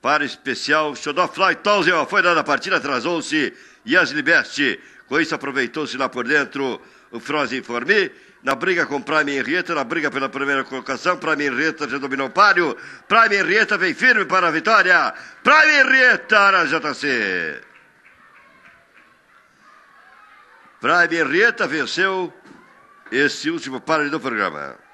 para especial. Xodó-Fly Townsend foi dada a partida, atrasou-se Yasli Best. Com isso, aproveitou-se lá por dentro o Frozen informe Na briga com Prime Henrietta, na briga pela primeira colocação, Prime Henrietta já dominou o páreo. Prime Henrietta vem firme para a vitória. Prime Henrietta na JC. Prime Henrietta venceu esse último páreo do programa.